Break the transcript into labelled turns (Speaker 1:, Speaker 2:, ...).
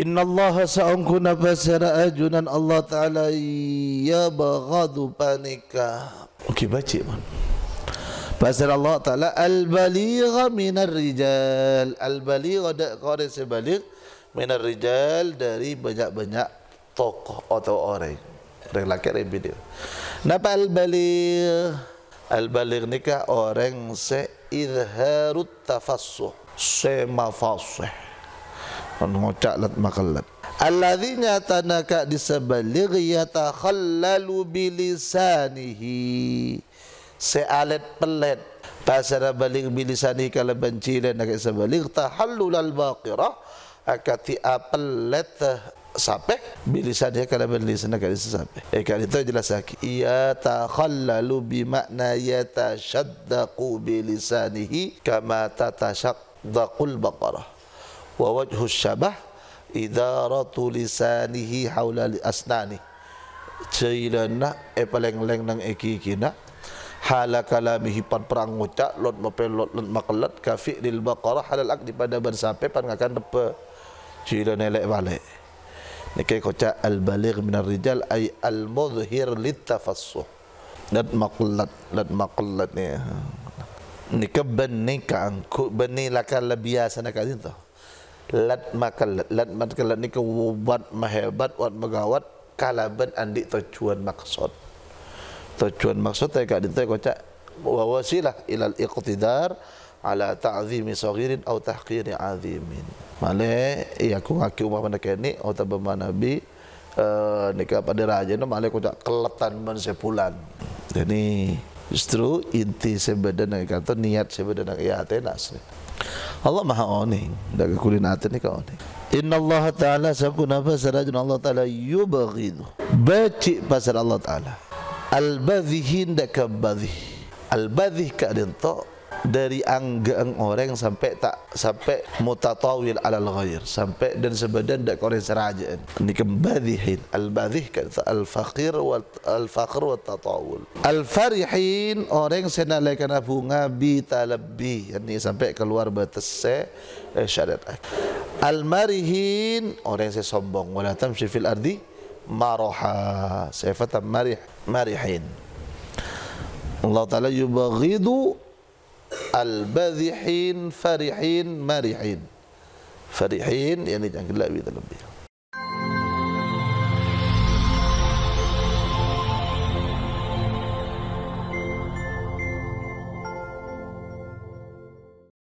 Speaker 1: Inna Allah saungkuna basara ajunan Allah Ta'ala ya baghadu panika. Okey baca man. Pasal Allah Ta'ala Al-baligha minar rijal Al-baligha dakqari sebalik Minar rijal dari banyak-banyak tokoh atau orang Orang lelaki, orang bini Kenapa al-baligh? Al-baligh ni kan orang se-idharut tafassuh Se-mafasih mengucap lat makallat alladzina tanaka disabalig ya takhallalu bilisanihi sealet pelet pasara balik bilisani kala benci dan nak sebalik sabalig tahallul al baqirah akati apelet eh, sape bilisan dia kala bilisan nak sape Eh kali tu jelas sak ya takhallalu bi makna ya tashaddaqu bilisanihi kama tatashaddaqul baqarah wa wajhu syabah idaratu lisanihi haula asnani cailana e paleng-leng nang eki kina hala kalamihi pan perang ngucak lot mape lot lot makelat ka fi'lil baqarah halal akdi pada ban sampai pan ngakan depe cailana elek bale nike koca al baligh minar rijal ai al mudhhir lit tafassuh lot makelat lot makelat ni nikab ben ni kang ku ben ni lakal nak kadin tu lat makan lat lat makan lat ni ke wat mahebat wat megawat kala ben andik tujuan maksud tujuan maksud tak kat ditai kocak wa wasilah ila al iqtidar ala ta'zimi saghirin au tahkiri azimin male iya ku aku umah benda kene au ta bama nabi eh nikah pada raja no male kocak kelatan men sepulan jadi Justru inti sebeda nang kata niat sebeda nang ya tenas. Allah maha oning dari kulit hati ni kau ni. Inna Allah Taala sabu nafas serajun Allah Taala yubagino. baci pasal Allah Taala. Al-badhihin dakabadhih. Al-badhih kadin ta' dari anggeng orang sampai tak sampai mutatawil alal ghair sampai dan sebadan dak orang seraja ni kembadihin al badih kata al faqir wal al faqir wat tatawul al farihin orang senalai kana bunga bi talabi ni sampai keluar batas se eh, syarat syariat al marihin orang se sombong walatam syifil ardi maraha sifat marih marihin Allah Ta'ala yubagidu الباذحين فرحين مرحين فرحين يعني jangan لا بيد